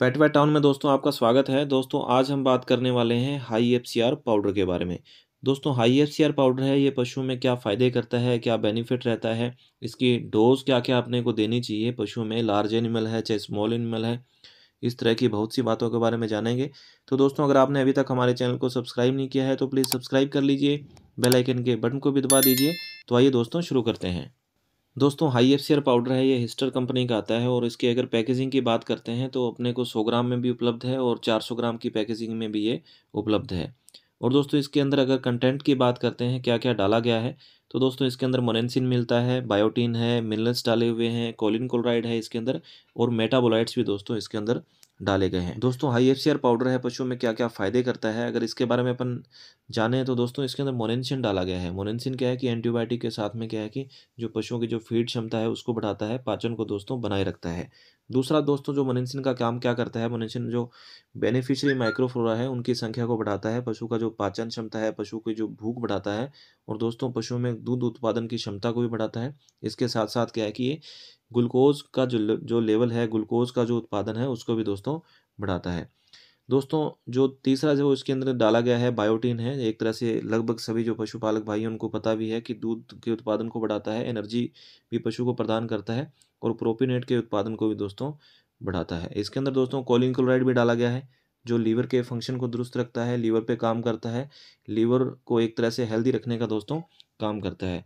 पेटवा टाउन में दोस्तों आपका स्वागत है दोस्तों आज हम बात करने वाले हैं हाई एफ पाउडर के बारे में दोस्तों हाई एफ पाउडर है ये पशुओं में क्या फ़ायदे करता है क्या बेनिफिट रहता है इसकी डोज क्या क्या अपने को देनी चाहिए पशुओं में लार्ज एनिमल है चाहे स्मॉल एनिमल है इस तरह की बहुत सी बातों के बारे में जानेंगे तो दोस्तों अगर आपने अभी तक हमारे चैनल को सब्सक्राइब नहीं किया है तो प्लीज़ सब्सक्राइब कर लीजिए बेलाइकन के बटन को भी दबा दीजिए तो आइए दोस्तों शुरू करते हैं दोस्तों हाई एफ पाउडर है ये हिस्टर कंपनी का आता है और इसकी अगर पैकेजिंग की बात करते हैं तो अपने को 100 ग्राम में भी उपलब्ध है और 400 ग्राम की पैकेजिंग में भी ये उपलब्ध है और दोस्तों इसके अंदर अगर कंटेंट की बात करते हैं क्या क्या डाला गया है तो दोस्तों इसके अंदर मोनेसिन मिलता है बायोटीन है मिनरल्स डाले हुए हैं कोलिन क्लोराइड है इसके अंदर और मेटाबोलाइट्स भी दोस्तों इसके अंदर डाले गए हैं दोस्तों हाई एफ पाउडर है पशुओं में क्या क्या फ़ायदे करता है अगर इसके बारे में अपन जाने तो दोस्तों इसके अंदर मोनेंसिन डाला गया है मोनेंसिन क्या है कि एंटीबायोटिक के साथ में क्या है कि जो पशुओं की जो फीड क्षमता है उसको बढ़ाता है पाचन को दोस्तों बनाए रखता है दूसरा दोस्तों जो मोनेंसिन का काम क्या करता है मोनेंसिन जो बेनिफिशियरी माइक्रोफ्लोरा है उनकी संख्या को बढ़ाता है पशु का जो पाचन क्षमता है पशु की जो भूख बढ़ाता है और दोस्तों पशुओं में दूध उत्पादन की क्षमता को भी बढ़ाता है इसके साथ साथ क्या है कि ये ग्लूकोज का जो जो लेवल है ग्लूकोज का जो उत्पादन है उसको भी दोस्तों बढ़ाता है दोस्तों जो तीसरा जो इसके अंदर डाला गया है बायोटीन है एक तरह से लगभग सभी जो पशुपालक भाई हैं उनको पता भी है कि दूध के उत्पादन को बढ़ाता है एनर्जी भी पशु को प्रदान करता है और प्रोपीनेट के उत्पादन को भी दोस्तों बढ़ाता है इसके अंदर दोस्तों कोलिन क्लोराइड भी डाला गया है जो लीवर के फंक्शन को दुरुस्त रखता है लीवर पे काम करता है लीवर को एक तरह से हेल्दी रखने का दोस्तों काम करता है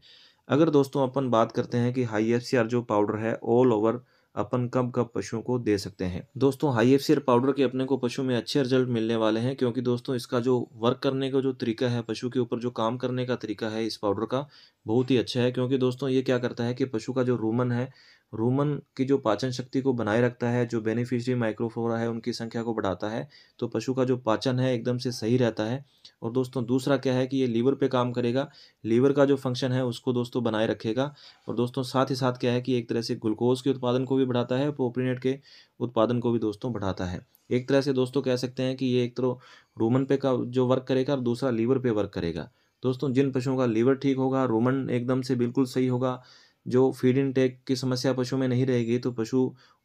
अगर दोस्तों अपन बात करते हैं कि हाई एफ जो पाउडर है ऑल ओवर अपन कब कब पशुओं को दे सकते हैं दोस्तों हाई एफ पाउडर के अपने को पशु में अच्छे रिजल्ट मिलने वाले हैं क्योंकि दोस्तों इसका जो वर्क करने का जो तरीका है पशु के ऊपर जो काम करने का तरीका है इस पाउडर का बहुत ही अच्छा है क्योंकि दोस्तों ये क्या करता है कि पशु का जो रूमन है रूमन की जो पाचन शक्ति को बनाए रखता है जो बेनिफिशरी माइक्रोफ्लोरा है उनकी संख्या को बढ़ाता है तो पशु का जो पाचन है एकदम से सही रहता है और दोस्तों दूसरा क्या है कि ये लीवर पे काम करेगा लीवर का जो फंक्शन है उसको दोस्तों बनाए रखेगा और दोस्तों साथ ही साथ क्या है कि एक तरह से ग्लूकोज के उत्पादन को भी भी बढ़ाता है प्रोपीनेट के उत्पादन को भी दोस्तों बढ़ाता है एक तरह से दोस्तों कह सकते हैं कि ये एक तरह तो रोमन पे का जो वर्क करेगा और दूसरा लीवर पे वर्क करेगा दोस्तों जिन पशुओं का लीवर ठीक होगा रोमन एकदम से बिल्कुल सही होगा जो फीड इन टेक की समस्या पशु में नहीं रहेगी तो पशु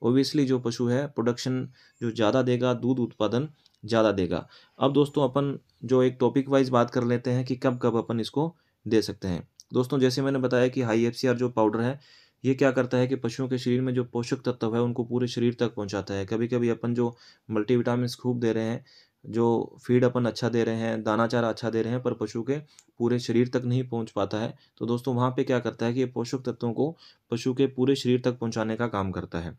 ओबियसली जो पशु है प्रोडक्शन जो ज़्यादा देगा दूध उत्पादन ज़्यादा देगा अब दोस्तों अपन जो एक टॉपिक वाइज बात कर लेते हैं कि कब कब अपन इसको दे सकते हैं दोस्तों जैसे मैंने बताया कि हाई एफ जो पाउडर है ये क्या करता है कि पशुओं के शरीर में जो पोषक तत्व है उनको पूरे शरीर तक पहुँचाता है कभी कभी अपन जो मल्टीविटामिन्स खूब दे रहे हैं जो फीड अपन अच्छा दे रहे हैं दाना चारा अच्छा दे रहे हैं पर पशु के पूरे शरीर तक नहीं पहुंच पाता है तो दोस्तों वहाँ पे क्या करता है कि ये पोषक तत्वों को पशु के पूरे शरीर तक पहुंचाने का काम करता है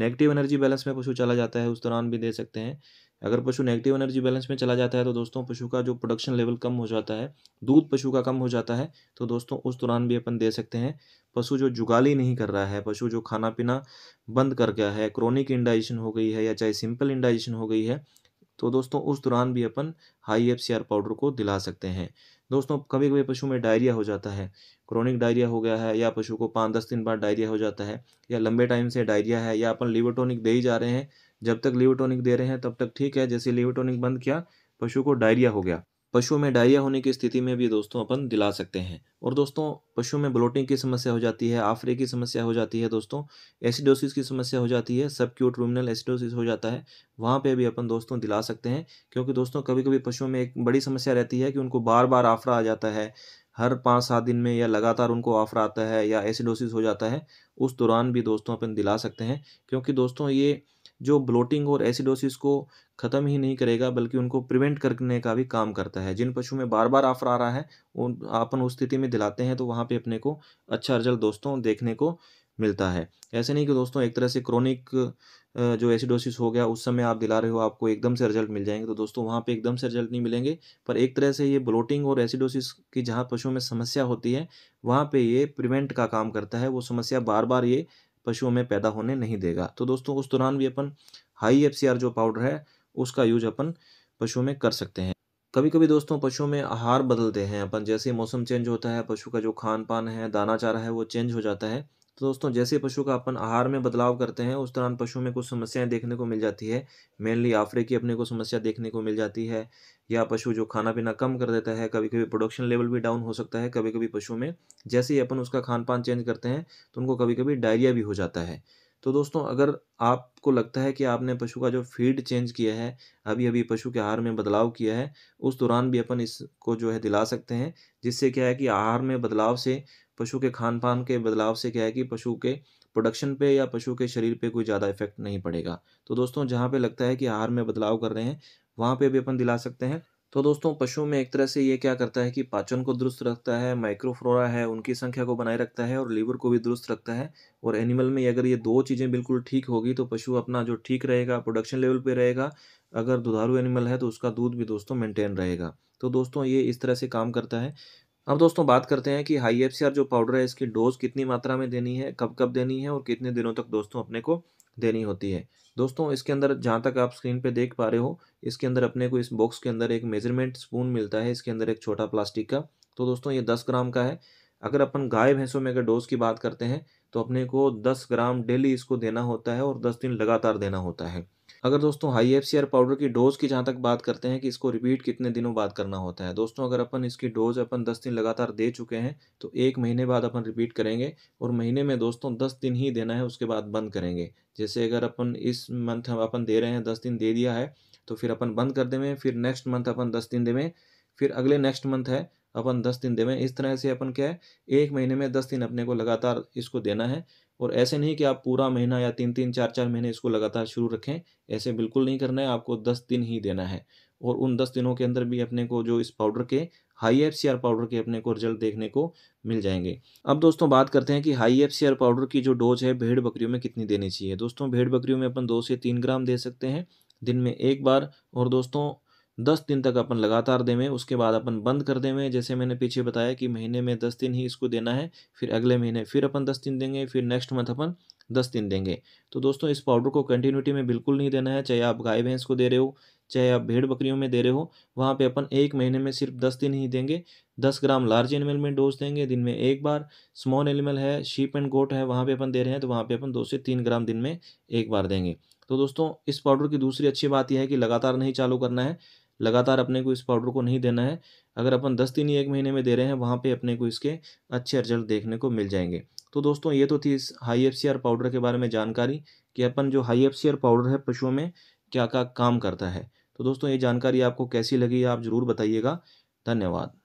नेगेटिव एनर्जी बैलेंस में पशु चला जाता है उस दौरान भी दे सकते हैं अगर पशु नेगेटिव एनर्जी बैलेंस में चला जाता है तो दोस्तों पशु का जो प्रोडक्शन लेवल कम हो जाता है दूध पशु का कम हो जाता है तो दोस्तों उस दौरान भी अपन दे सकते हैं पशु जो जुगाली नहीं कर रहा है पशु जो खाना पीना बंद कर गया है क्रोनिक इंडाइजेशन हो गई है या चाहे सिंपल इंडाइजेशन हो गई है तो दोस्तों उस दौरान भी अपन हाई एफ पाउडर को दिला सकते हैं दोस्तों कभी कभी पशु में डायरिया हो जाता है क्रोनिक डायरिया हो गया है या पशु को पाँच दस दिन बाद डायरिया हो जाता है या लंबे टाइम से डायरिया है या अपन लिवोटोनिक दे ही जा रहे हैं जब तक लिवोटोनिक दे रहे हैं तब तक ठीक है जैसे लिवोटोनिक बंद किया पशु को डायरिया हो गया पशुओं में डायरिया होने की स्थिति में भी दोस्तों अपन दिला सकते हैं और दोस्तों पशुओं में ब्लोटिंग की समस्या हो जाती है आफरे की समस्या हो जाती है दोस्तों एसिडोसिस की समस्या हो जाती है सब क्यूट रूमिनल एसिडोसिस हो जाता है वहाँ पे भी अपन दोस्तों दिला सकते हैं क्योंकि दोस्तों कभी कभी पशुओं में एक बड़ी समस्या रहती है कि उनको बार बार आफरा आ जाता है हर पाँच सात दिन में या लगातार उनको आफरा आता है या एसिडोसिस हो जाता है उस दौरान भी दोस्तों अपन दिला सकते हैं क्योंकि दोस्तों ये जो ब्लोटिंग और एसिडोसिस को ख़त्म ही नहीं करेगा बल्कि उनको प्रिवेंट करने का भी काम करता है जिन पशु में बार बार आफर आ रहा है उन अपन उस स्थिति में दिलाते हैं तो वहाँ पे अपने को अच्छा रिजल्ट दोस्तों देखने को मिलता है ऐसे नहीं कि दोस्तों एक तरह से क्रोनिक जो एसिडोसिस हो गया उस समय आप दिला रहे हो आपको एकदम से रिजल्ट मिल जाएंगे तो दोस्तों वहाँ पे एकदम से रिजल्ट नहीं मिलेंगे पर एक तरह से ये ब्लोटिंग और एसिडोसिस की जहाँ पशुओं में समस्या होती है वहाँ पे ये प्रिवेंट का काम करता है वो समस्या बार बार ये पशुओं में पैदा होने नहीं देगा तो दोस्तों उस दौरान भी अपन हाई एफ जो पाउडर है उसका यूज अपन पशुओं में कर सकते हैं कभी कभी दोस्तों पशुओं में आहार बदलते हैं अपन जैसे मौसम चेंज होता है पशु का जो खान पान है दाना चारा है वो चेंज हो जाता है तो दोस्तों जैसे पशु का अपन आहार में बदलाव करते हैं उस दौरान पशु में कुछ समस्याएं देखने को मिल जाती है मेनली आफरे की अपने को समस्या देखने को मिल जाती है या पशु जो खाना पीना कम कर देता है कभी कभी प्रोडक्शन लेवल भी डाउन हो सकता है कभी कभी पशु में जैसे ही अपन उसका खान पान चेंज करते हैं तो उनको कभी कभी डायरिया भी हो जाता है तो दोस्तों अगर आपको लगता है कि आपने पशु का जो फीड चेंज किया है अभी अभी पशु के आहार में बदलाव किया है उस दौरान भी अपन इसको जो है दिला सकते हैं जिससे क्या है कि आहार में बदलाव से पशु के खान पान के बदलाव से क्या है कि पशु के प्रोडक्शन पे या पशु के शरीर पे कोई ज़्यादा इफेक्ट नहीं पड़ेगा तो दोस्तों जहाँ पे लगता है कि आहार में बदलाव कर रहे हैं वहाँ पे भी अपन दिला सकते हैं तो दोस्तों पशुओं में एक तरह से ये क्या करता है कि पाचन को दुरुस्त रखता है माइक्रोफ्लोरा है उनकी संख्या को बनाए रखता है और लीवर को भी दुरुस्त रखता है और एनिमल में अगर ये दो चीज़ें बिल्कुल ठीक होगी तो पशु अपना जो ठीक रहेगा प्रोडक्शन लेवल पे रहेगा अगर दुधारू एनिमल है तो उसका दूध भी दोस्तों मेंटेन रहेगा तो दोस्तों ये इस तरह से काम करता है अब दोस्तों बात करते हैं कि हाई एफ जो पाउडर है इसकी डोज कितनी मात्रा में देनी है कब कब देनी है और कितने दिनों तक दोस्तों अपने को देनी होती है दोस्तों इसके अंदर जहाँ तक आप स्क्रीन पे देख पा रहे हो इसके अंदर अपने को इस बॉक्स के अंदर एक मेजरमेंट स्पून मिलता है इसके अंदर एक छोटा प्लास्टिक का तो दोस्तों ये दस ग्राम का है अगर अपन गाय भैंसों में अगर डोज की बात करते हैं तो अपने को दस ग्राम डेली इसको देना होता है और दस दिन लगातार देना होता है अगर दोस्तों हाई एफ पाउडर की डोज की जहाँ तक बात करते हैं कि इसको रिपीट कितने दिनों बाद करना होता है दोस्तों अगर अपन इसकी डोज अपन दस दिन लगातार दे चुके हैं तो एक महीने बाद अपन रिपीट करेंगे और महीने में दोस्तों दस दिन ही देना है उसके बाद बंद करेंगे जैसे अगर अपन इस मंथ हम अपन दे रहे हैं दस दिन दे दिया है तो फिर अपन बंद कर देवें फिर नेक्स्ट मंथ अपन दस दिन देवें फिर अगले नेक्स्ट मंथ है अपन दस दिन देवें इस तरह से अपन क्या है एक महीने में दस दिन अपने को लगातार इसको देना है और ऐसे नहीं कि आप पूरा महीना या तीन तीन चार चार महीने इसको लगातार शुरू रखें ऐसे बिल्कुल नहीं करना है आपको दस दिन ही देना है और उन दस दिनों के अंदर भी अपने को जो इस पाउडर के high F C R powder के अपने को रिजल्ट देखने को मिल जाएंगे अब दोस्तों बात करते हैं कि high F C R powder की जो डोज है भेड़ बकरियों में कितनी देनी चाहिए दोस्तों भेड़ बकरियों में अपन दो से तीन ग्राम दे सकते हैं दिन में एक बार और दोस्तों दस दिन तक अपन लगातार देवें उसके बाद अपन बंद कर देवें जैसे मैंने पीछे बताया कि महीने में दस दिन ही इसको देना है फिर अगले महीने फिर अपन दस दिन देंगे फिर नेक्स्ट मंथ अपन दस दिन देंगे तो दोस्तों इस पाउडर को कंटिन्यूटी में बिल्कुल नहीं देना है चाहे आप गाय भैंस को दे रहे हो चाहे आप भेड़ बकरियों में दे रहे हो वहाँ पे अपन एक महीने में सिर्फ दस दिन ही देंगे दस ग्राम लार्ज एनिमल में डोज देंगे दिन में एक बार स्मॉल एनिमल है शीप एंड गोट है वहाँ पे अपन दे रहे हैं तो वहाँ पे अपन दो से तीन ग्राम दिन में एक बार देंगे तो दोस्तों इस पाउडर की दूसरी अच्छी बात यह है कि लगातार नहीं चालू करना है लगातार अपने को इस पाउडर को नहीं देना है अगर अपन दस दिन या एक महीने में दे रहे हैं वहाँ पे अपने को इसके अच्छे रिजल्ट देखने को मिल जाएंगे तो दोस्तों ये तो थी इस हाई एफ पाउडर के बारे में जानकारी कि अपन जो हाई एफ पाउडर है पशुओं में क्या क्या काम करता है तो दोस्तों ये जानकारी आपको कैसी लगी आप ज़रूर बताइएगा धन्यवाद